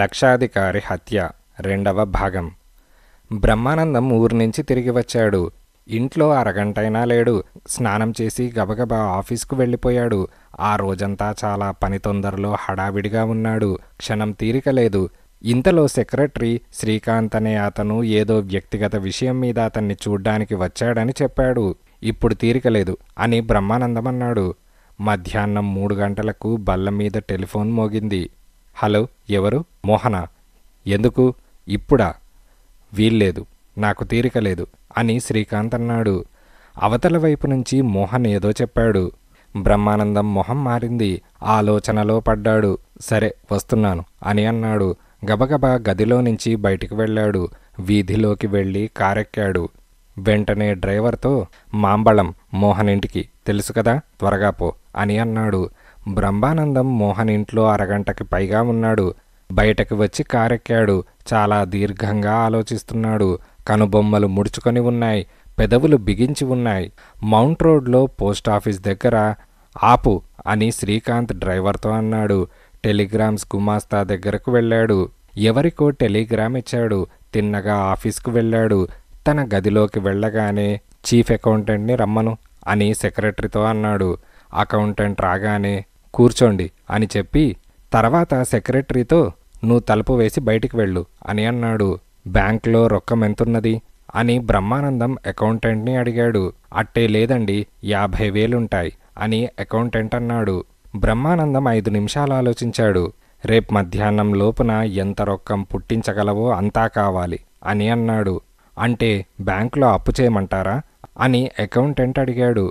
లక్షాధికారి హత్య రెండవ భాగం బ్రహ్మానందం ఊరి నుంచి తిరిగి వచ్చాడు ఇంట్లో అరగంటైనా లేడు స్నానం చేసి గబగబా ఆఫీస్కు వెళ్ళిపోయాడు ఆ రోజంతా చాలా పని తొందరలో హడావిడిగా ఉన్నాడు క్షణం తీరిక లేదు ఇంతలో సెక్రటరీ శ్రీకాంత్ అనే అతను ఏదో వ్యక్తిగత విషయం మీద అతన్ని చూడ్డానికి వచ్చాడని చెప్పాడు ఇప్పుడు తీరిక లేదు అని బ్రహ్మానందం అన్నాడు మధ్యాహ్నం మూడు గంటలకు బల్ల మీద టెలిఫోన్ మోగింది హలో ఎవరు మోహన ఎందుకు ఇప్పుడా వీల్లేదు నాకు తీరిక లేదు అని శ్రీకాంత్ అన్నాడు అవతల వైపు నుంచి మోహన్ ఏదో చెప్పాడు బ్రహ్మానందం మొహం మారింది ఆలోచనలో పడ్డాడు సరే వస్తున్నాను అని అన్నాడు గబగబా గదిలో నుంచి బయటికి వెళ్ళాడు వీధిలోకి వెళ్ళి కారెక్కాడు వెంటనే డ్రైవర్తో మాంబళం మోహన్ ఇంటికి తెలుసు కదా త్వరగా పో అని అన్నాడు బ్రహ్మానందం మోహన్ ఇంట్లో అరగంటకి పైగా ఉన్నాడు బయటకి వచ్చి కారెక్కాడు చాలా దీర్ఘంగా ఆలోచిస్తున్నాడు కనుబొమ్మలు ముడుచుకొని ఉన్నాయి పెదవులు బిగించి ఉన్నాయి మౌంట్ రోడ్లో పోస్టాఫీస్ దగ్గర ఆపు అని శ్రీకాంత్ డ్రైవర్తో అన్నాడు టెలిగ్రామ్స్ గుమాస్తా దగ్గరకు వెళ్ళాడు ఎవరికో టెలిగ్రామ్ ఇచ్చాడు తిన్నగా ఆఫీస్కు వెళ్ళాడు తన గదిలోకి వెళ్ళగానే చీఫ్ అకౌంటెంట్ని రమ్మను అని సెక్రటరీతో అన్నాడు అకౌంటెంట్ రాగానే కూర్చోండి అని చెప్పి తర్వాత సెక్రటరీతో నువ్వు తలుపు వేసి బయటికి వెళ్ళు అని అన్నాడు బ్యాంక్లో రొక్కం ఎంతున్నది అని బ్రహ్మానందం అకౌంటెంట్ని అడిగాడు అట్టే లేదండి యాభై వేలుంటాయి అని అకౌంటెంట్ అన్నాడు బ్రహ్మానందం ఐదు నిమిషాలు ఆలోచించాడు రేపు మధ్యాహ్నం లోపున ఎంత రొక్కం పుట్టించగలవో అంతా కావాలి అని అన్నాడు అంటే బ్యాంకులో అప్పు చేయమంటారా అని అకౌంటెంట్ అడిగాడు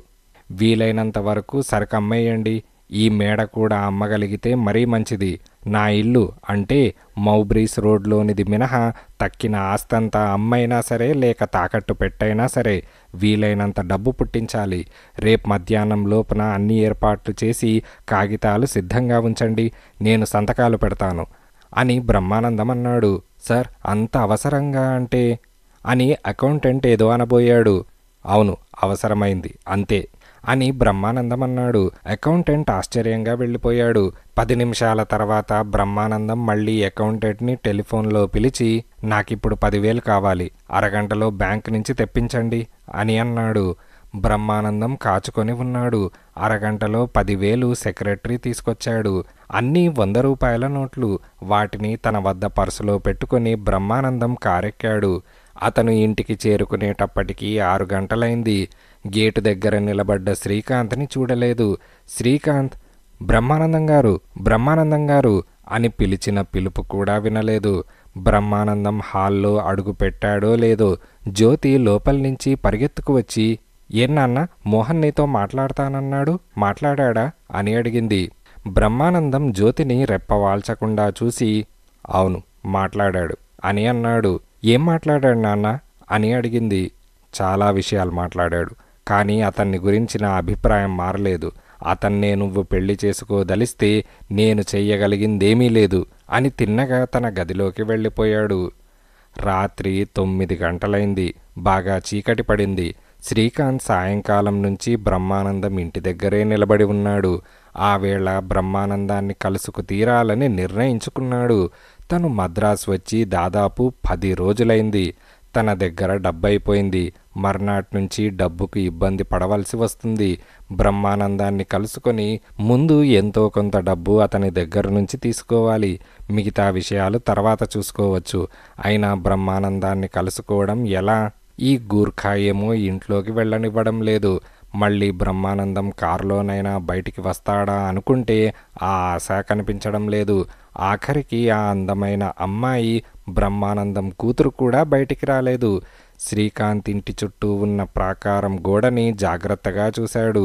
వీలైనంత వరకు సరకమ్మేయండి ఈ మేడ కూడా అమ్మగలిగితే మరీ మంచిది నా ఇల్లు అంటే మౌబ్రీస్ రోడ్లోనిది మినహా తక్కిన ఆస్తంతా అమ్మైనా సరే లేక తాకట్టు పెట్టైనా సరే వీలైనంత డబ్బు పుట్టించాలి రేపు మధ్యాహ్నం లోపున అన్ని ఏర్పాట్లు చేసి కాగితాలు సిద్ధంగా ఉంచండి నేను సంతకాలు పెడతాను అని బ్రహ్మానందం అన్నాడు సార్ అంత అవసరంగా అంటే అని అకౌంటెంట్ ఏదో అనబోయాడు అవును అవసరమైంది అంతే అని బ్రహ్మానందం అన్నాడు అకౌంటెంట్ ఆశ్చర్యంగా వెళ్ళిపోయాడు పది నిమిషాల తర్వాత బ్రహ్మానందం మళ్ళీ అకౌంటెంట్ని టెలిఫోన్లో పిలిచి నాకిప్పుడు పదివేలు కావాలి అరగంటలో బ్యాంక్ నుంచి తెప్పించండి అని అన్నాడు బ్రహ్మానందం కాచుకొని ఉన్నాడు అరగంటలో పదివేలు సెక్రటరీ తీసుకొచ్చాడు అన్నీ వంద రూపాయల నోట్లు వాటిని తన వద్ద పర్సులో పెట్టుకొని బ్రహ్మానందం కారెక్కాడు అతను ఇంటికి చేరుకునేటప్పటికీ ఆరు గంటలైంది గేటు దగ్గర నిలబడ్డ శ్రీకాంత్ని చూడలేదు శ్రీకాంత్ బ్రహ్మానందం గారు బ్రహ్మానందం గారు అని పిలిచిన పిలుపు కూడా వినలేదు బ్రహ్మానందం హాల్లో అడుగు పెట్టాడో లేదో జ్యోతి లోపల నుంచి పరిగెత్తుకు వచ్చి ఏన్నాన్న మోహన్ నీతో మాట్లాడతానన్నాడు మాట్లాడా అని అడిగింది బ్రహ్మానందం జ్యోతిని రెప్పవాల్చకుండా చూసి అవును మాట్లాడాడు అని అన్నాడు ఏం మాట్లాడాడు నాన్న అని అడిగింది చాలా విషయాలు మాట్లాడాడు కానీ అతన్ని గురించి నా అభిప్రాయం మారలేదు అతన్నే నువ్వు పెళ్లి చేసుకోదలిస్తే నేను చెయ్యగలిగిందేమీ లేదు అని తిన్నగా తన గదిలోకి వెళ్ళిపోయాడు రాత్రి తొమ్మిది గంటలైంది బాగా చీకటి పడింది శ్రీకాంత్ సాయంకాలం నుంచి బ్రహ్మానందం ఇంటి దగ్గరే నిలబడి ఉన్నాడు ఆ వేళ బ్రహ్మానందాన్ని కలుసుకు తీరాలని నిర్ణయించుకున్నాడు తను మద్రాసు వచ్చి దాదాపు పది రోజులైంది తన దగ్గర డబ్బైపోయింది మర్నాటి నుంచి డబ్బుకు ఇబ్బంది పడవలసి వస్తుంది బ్రహ్మానందాన్ని కలుసుకొని ముందు ఎంతో కొంత డబ్బు అతని దగ్గర నుంచి తీసుకోవాలి మిగతా విషయాలు తర్వాత చూసుకోవచ్చు అయినా బ్రహ్మానందాన్ని కలుసుకోవడం ఎలా ఈ గూర్ఖాయేమో ఇంట్లోకి వెళ్ళనివ్వడం లేదు మళ్ళీ బ్రహ్మానందం కారులోనైనా బయటికి వస్తాడా అనుకుంటే ఆ ఆశ కనిపించడం లేదు ఆఖరికి ఆ అందమైన అమ్మాయి బ్రహ్మానందం కూతురు కూడా బయటికి రాలేదు శ్రీకాంత్ ఇంటి చుట్టూ ఉన్న ప్రాకారం గోడని జాగ్రత్తగా చూశాడు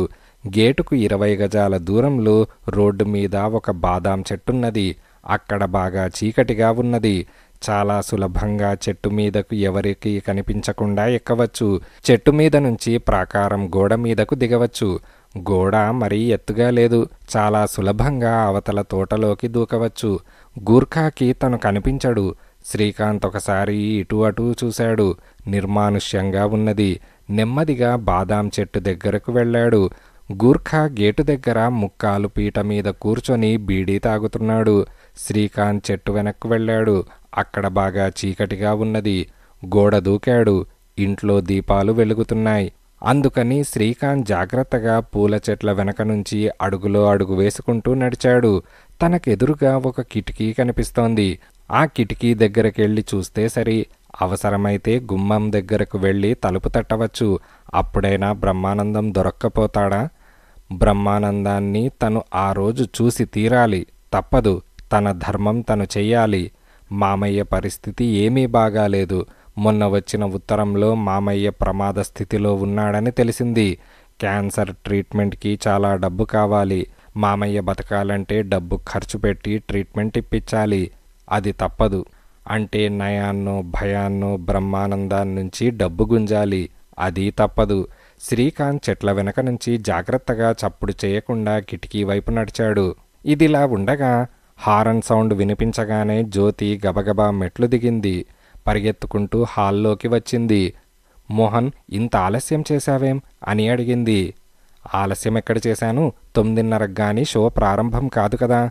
గేటుకు ఇరవై గజాల దూరంలో రోడ్డు మీద ఒక బాదాం చెట్టున్నది అక్కడ బాగా చీకటిగా ఉన్నది చాలా సులభంగా చెట్టు మీదకు ఎవరికి కనిపించకుండా ఎక్కవచ్చు చెట్టు మీద నుంచి ప్రాకారం గోడ మీదకు దిగవచ్చు గోడ మరీ ఎత్తుగా లేదు చాలా సులభంగా అవతల తోటలోకి దూకవచ్చు గూర్ఖాకి తను కనిపించడు శ్రీకాంత్ ఒకసారి ఇటు అటు చూశాడు నిర్మానుష్యంగా ఉన్నది నెమ్మదిగా బాదాం చెట్టు దగ్గరకు వెళ్ళాడు గూర్ఖా గేటు దగ్గర ముక్కాలు పీట మీద కూర్చొని బీడీ తాగుతున్నాడు శ్రీకాంత్ చెట్టు వెనక్కు వెళ్ళాడు అక్కడ బాగా చీకటిగా ఉన్నది గోడ దూకాడు ఇంట్లో దీపాలు వెలుగుతున్నాయి అందుకని శ్రీకాంత్ జాగ్రత్తగా పూల చెట్ల వెనక నుంచి అడుగులో అడుగు వేసుకుంటూ నడిచాడు తనకెదురుగా ఒక కిటికీ కనిపిస్తోంది ఆ కిటికీ దగ్గరకెళ్ళి చూస్తే సరి అవసరమైతే గుమ్మం దగ్గరకు వెళ్ళి తలుపు తట్టవచ్చు అప్పుడైనా బ్రహ్మానందం దొరక్కపోతాడా బ్రహ్మానందాన్ని తను ఆ రోజు చూసి తీరాలి తప్పదు తన ధర్మం తను చెయ్యాలి మామయ్య పరిస్థితి ఏమీ బాగాలేదు మొన్న వచ్చిన ఉత్తరంలో మామయ్య ప్రమాద స్థితిలో ఉన్నాడని తెలిసింది క్యాన్సర్ ట్రీట్మెంట్కి చాలా డబ్బు కావాలి మామయ్య బతకాలంటే డబ్బు ఖర్చు పెట్టి ట్రీట్మెంట్ ఇప్పించాలి అది తప్పదు అంటే నయాన్నో భయాన్నో బ్రహ్మానందాన్నించి డబ్బు గుంజాలి అది తప్పదు శ్రీకాంత్ చెట్ల వెనక నుంచి జాగ్రత్తగా చప్పుడు చేయకుండా కిటికీ వైపు నడిచాడు ఇదిలా ఉండగా హారన్ సౌండ్ వినిపించగానే జ్యోతి గబగబా మెట్లు దిగింది పరిగెత్తుకుంటూ హాల్లోకి వచ్చింది మోహన్ ఇంత ఆలస్యం చేశావేం అని అడిగింది ఆలస్యం ఎక్కడ చేశాను తొమ్మిదిన్నరకు గాని షో ప్రారంభం కాదు కదా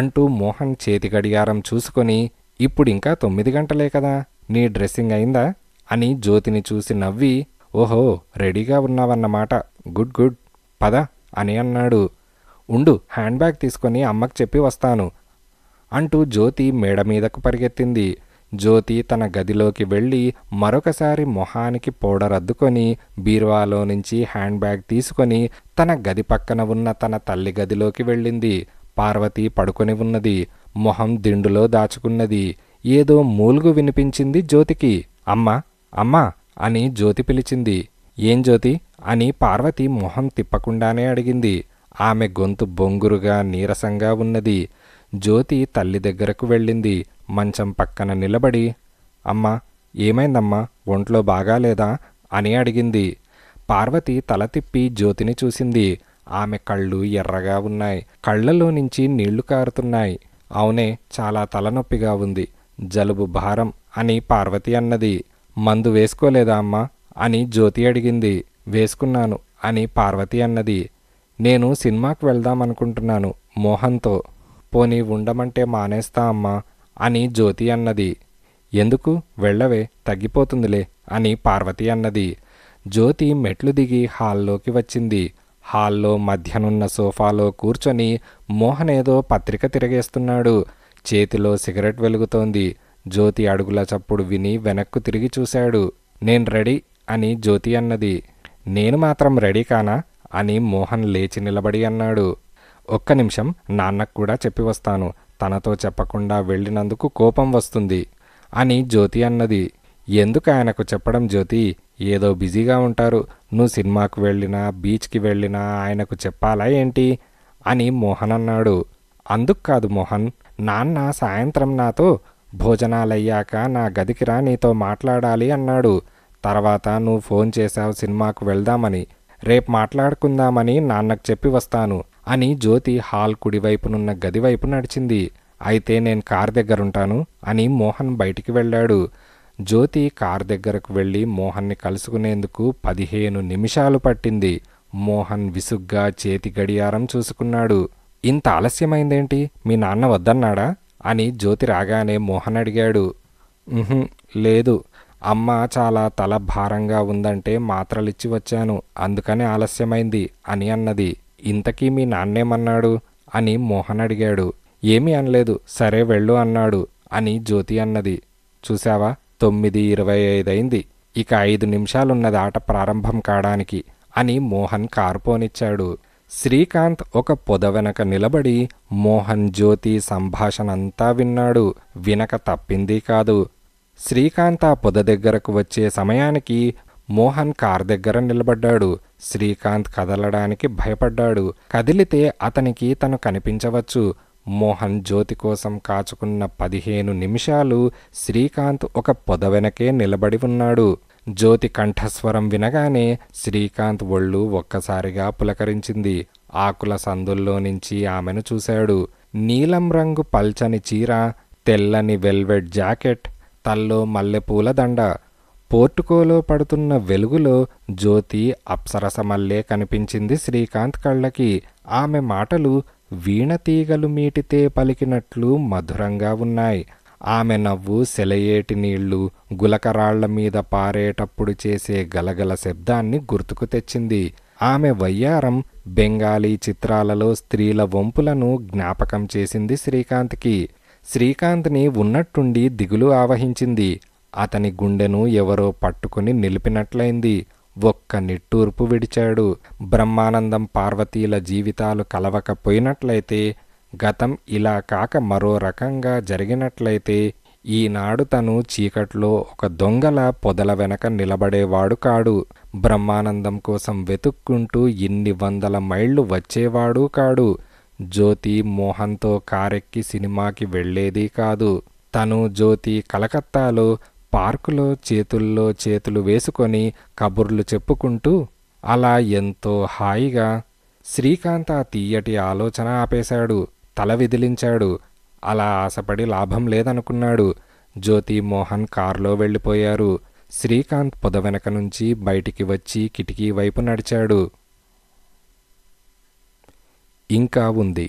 అంటూ మోహన్ చేతి గడియారం చూసుకొని ఇప్పుడు ఇంకా తొమ్మిది గంటలే కదా నీ డ్రెస్సింగ్ అయిందా అని జ్యోతిని చూసి నవ్వి ఓహో రెడీగా ఉన్నావన్నమాట గుడ్ గుడ్ పద అని అన్నాడు ఉండు హ్యాండ్ బ్యాగ్ తీసుకొని అమ్మకు చెప్పి వస్తాను అంటూ జ్యోతి మేడ మీదకు పరిగెత్తింది జ్యోతి తన గదిలోకి వెళ్ళి మరొకసారి మొహానికి పౌడర్ అద్దుకొని బీరువాలో నుంచి హ్యాండ్ బ్యాగ్ తీసుకొని తన గది పక్కన ఉన్న తన తల్లి గదిలోకి వెళ్ళింది పార్వతి పడుకొని ఉన్నది మొహం దిండులో దాచుకున్నది ఏదో మూలుగు వినిపించింది జ్యోతికి అమ్మా అమ్మా అని జ్యోతి పిలిచింది ఏం జ్యోతి అని పార్వతి మొహం తిప్పకుండానే అడిగింది ఆమె గొంతు బొంగురుగా నీరసంగా ఉన్నది జ్యోతి తల్లి దగ్గరకు వెళ్ళింది మంచం పక్కన నిలబడి అమ్మా ఏమైందమ్మా ఒంట్లో బాగాలేదా అని అడిగింది పార్వతి తల తిప్పి జ్యోతిని చూసింది ఆమె కళ్ళు ఎర్రగా ఉన్నాయి కళ్ళలో నుంచి నీళ్లు కారుతున్నాయి అవునే చాలా తలనొప్పిగా ఉంది జలుబు భారం అని పార్వతి అన్నది మందు వేసుకోలేదా అమ్మా అని జ్యోతి అడిగింది వేసుకున్నాను అని పార్వతి అన్నది నేను సినిమాకి వెళ్దామనుకుంటున్నాను మోహన్తో పోనీ ఉండమంటే మానేస్తా అమ్మా అని జ్యోతి అన్నది ఎందుకు వెళ్ళవే తగ్గిపోతుందిలే అని పార్వతి అన్నది జ్యోతి మెట్లు దిగి హాల్లోకి వచ్చింది హాల్లో మధ్యనున్న సోఫాలో కూర్చొని మోహన్ ఏదో పత్రిక తిరగేస్తున్నాడు చేతిలో సిగరెట్ వెలుగుతోంది జ్యోతి అడుగుల చప్పుడు విని వెనక్కు తిరిగి చూశాడు నేను రెడీ అని జ్యోతి అన్నది నేను మాత్రం రెడీ కానా అని మోహన్ లేచి నిలబడి అన్నాడు ఒక్క నిమిషం నాన్నకు కూడా చెప్పి వస్తాను తనతో చెప్పకుండా వెళ్ళినందుకు కోపం వస్తుంది అని జ్యోతి అన్నది ఎందుకు ఆయనకు చెప్పడం జ్యోతి ఏదో బిజీగా ఉంటారు నువ్వు సినిమాకు వెళ్ళినా బీచ్కి వెళ్ళినా ఆయనకు చెప్పాలా ఏంటి అని మోహన్ అన్నాడు అందుకు కాదు మోహన్ నాన్న సాయంత్రం నాతో భోజనాలయ్యాక నా గదికి రా నీతో మాట్లాడాలి అన్నాడు తర్వాత నువ్వు ఫోన్ చేశావు సినిమాకు వెళ్దామని రేపు మాట్లాడుకుందామని నాన్నకు చెప్పి వస్తాను అని జ్యోతి హాల్ కుడివైపునున్న గదివైపు నడిచింది అయితే నేను కార్ దగ్గరుంటాను అని మోహన్ బయటికి వెళ్ళాడు జ్యోతి కార్ దగ్గరకు వెళ్ళి మోహన్ని కలుసుకునేందుకు పదిహేను నిమిషాలు పట్టింది మోహన్ విసుగ్గా చేతి గడియారం చూసుకున్నాడు ఇంత ఆలస్యమైందేంటి మీ నాన్న వద్దన్నాడా అని జ్యోతి రాగానే మోహన్ అడిగాడు లేదు అమ్మ చాలా తల భారంగా ఉందంటే మాత్రలిచ్చి వచ్చాను అందుకని ఆలస్యమైంది అని అన్నది ఇంతకీ మీ నాన్నేమన్నాడు అని మోహన్ అడిగాడు ఏమీ అనలేదు సరే వెళ్ళు అన్నాడు అని జ్యోతి అన్నది చూశావా తొమ్మిది ఇరవై ఐదైంది ఇక ఐదు నిమిషాలున్నది ఆట ప్రారంభం కావడానికి అని మోహన్ కారు పోనిచ్చాడు శ్రీకాంత్ ఒక పొద వెనక నిలబడి మోహన్ జ్యోతి సంభాషణ అంతా విన్నాడు వినక తప్పింది కాదు శ్రీకాంత్ ఆ పొద దగ్గరకు వచ్చే సమయానికి మోహన్ కార్ దగ్గర నిలబడ్డాడు శ్రీకాంత్ కదలడానికి భయపడ్డాడు కదిలితే అతనికి తను కనిపించవచ్చు మోహన్ జ్యోతి కోసం కాచుకున్న పదిహేను నిమిషాలు శ్రీకాంత్ ఒక పొద వెనకే నిలబడి ఉన్నాడు జ్యోతి కంఠస్వరం వినగానే శ్రీకాంత్ ఒళ్ళు ఒక్కసారిగా పులకరించింది ఆకుల సందుల్లో నుంచి ఆమెను చూశాడు నీలం రంగు పల్చని చీర తెల్లని వెల్వెట్ జాకెట్ తల్లో మల్లెపూల దండ పోర్టుకోలో పడుతున్న వెలుగులో జ్యోతి అప్సరస మల్లే కనిపించింది శ్రీకాంత్ కళ్ళకి ఆమె మాటలు వీణతీగలు మీటితే పలికినట్లు మధురంగా ఉన్నాయి ఆమె నవ్వు సెలయేటి నీళ్లు గులకరాళ్ల మీద పారేటప్పుడు చేసే గలగల శబ్దాన్ని గుర్తుకు తెచ్చింది ఆమె వయ్యారం బెంగాలీ చిత్రాలలో స్త్రీల వంపులను జ్ఞాపకం చేసింది శ్రీకాంత్కి శ్రీకాంత్ని ఉన్నట్టుండి దిగులు ఆవహించింది అతని గుండెను ఎవరో పట్టుకుని నిలిపినట్లయింది ఒక్క నిట్టూర్పు విడిచాడు బ్రహ్మానందం పార్వతీల జీవితాలు కలవకపోయినట్లయితే గతం ఇలా కాక మరో రకంగా జరిగినట్లయితే ఈనాడు తను చీకట్లో ఒక దొంగల పొదల వెనక నిలబడేవాడు కాడు బ్రహ్మానందం కోసం వెతుక్కుంటూ ఇన్ని వందల మైళ్ళు వచ్చేవాడు కాడు జ్యోతి మోహన్తో కారెక్కి సినిమాకి వెళ్ళేది కాదు తను జ్యోతి కలకత్తాలో పార్కులో చేతుల్లో చేతులు వేసుకొని కబుర్లు చెప్పుకుంటూ అలా ఎంతో హాయిగా శ్రీకాంత్ ఆ తీయటి ఆలోచన ఆపేశాడు తల విదిలించాడు అలా ఆశపడి లాభం లేదనుకున్నాడు జ్యోతి మోహన్ కారులో వెళ్ళిపోయారు శ్రీకాంత్ పొద వెనక నుంచి బయటికి వచ్చి కిటికీ వైపు నడిచాడు ఇంకా ఉంది